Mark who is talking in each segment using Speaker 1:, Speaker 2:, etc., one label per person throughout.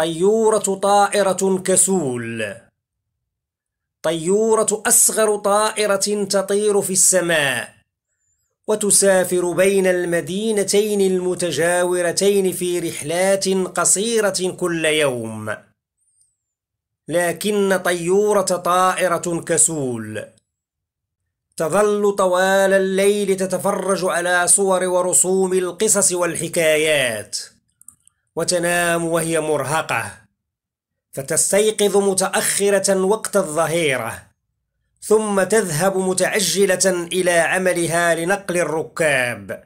Speaker 1: طيورة طائرة كسول طيورة أصغر طائرة تطير في السماء وتسافر بين المدينتين المتجاورتين في رحلات قصيرة كل يوم لكن طيورة طائرة كسول تظل طوال الليل تتفرج على صور ورسوم القصص والحكايات وتنام وهي مرهقة فتستيقظ متأخرة وقت الظهيرة ثم تذهب متعجلة إلى عملها لنقل الركاب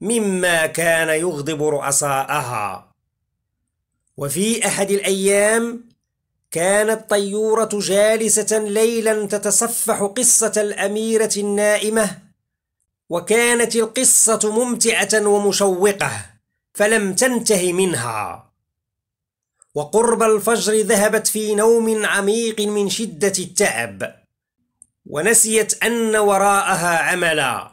Speaker 1: مما كان يغضب رؤساءها وفي أحد الأيام كانت طيورة جالسة ليلا تتصفح قصة الأميرة النائمة وكانت القصة ممتعة ومشوقة فلم تنته منها وقرب الفجر ذهبت في نوم عميق من شدة التعب ونسيت أن وراءها عملا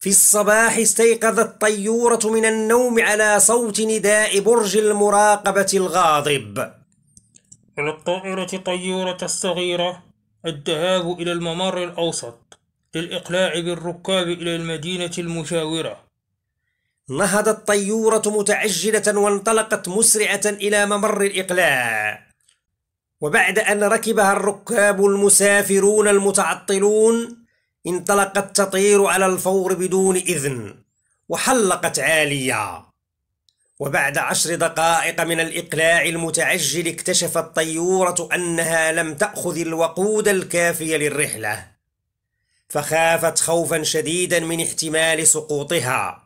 Speaker 1: في الصباح استيقظت طيورة من النوم على صوت نداء برج المراقبة الغاضب على الطائرة طيورة الصغيرة الذهاب إلى الممر الأوسط للإقلاع بالركاب إلى المدينة المجاورة نهضت الطيورة متعجلة وانطلقت مسرعة إلى ممر الإقلاع وبعد أن ركبها الركاب المسافرون المتعطلون انطلقت تطير على الفور بدون إذن وحلقت عالية وبعد عشر دقائق من الإقلاع المتعجل اكتشفت الطيورة أنها لم تأخذ الوقود الكافي للرحلة فخافت خوفا شديدا من احتمال سقوطها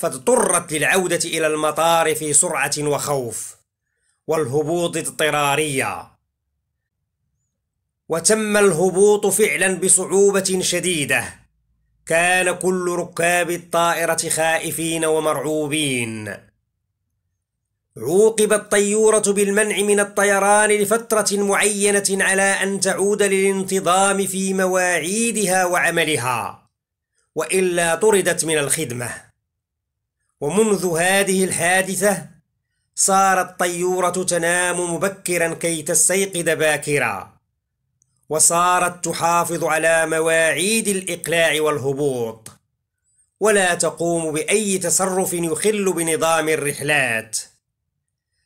Speaker 1: فاضطرت للعودة إلى المطار في سرعة وخوف والهبوط اضطراريا وتم الهبوط فعلا بصعوبة شديدة كان كل ركاب الطائرة خائفين ومرعوبين عوقب الطيورة بالمنع من الطيران لفترة معينة على أن تعود للانتظام في مواعيدها وعملها وإلا طردت من الخدمة ومنذ هذه الحادثة صارت الطيورة تنام مبكرا كي تستيقظ باكرا وصارت تحافظ على مواعيد الإقلاع والهبوط ولا تقوم بأي تصرف يخل بنظام الرحلات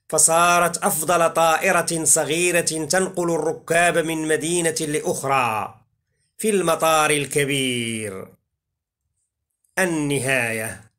Speaker 1: فصارت أفضل طائرة صغيرة تنقل الركاب من مدينة لأخرى في المطار الكبير النهايه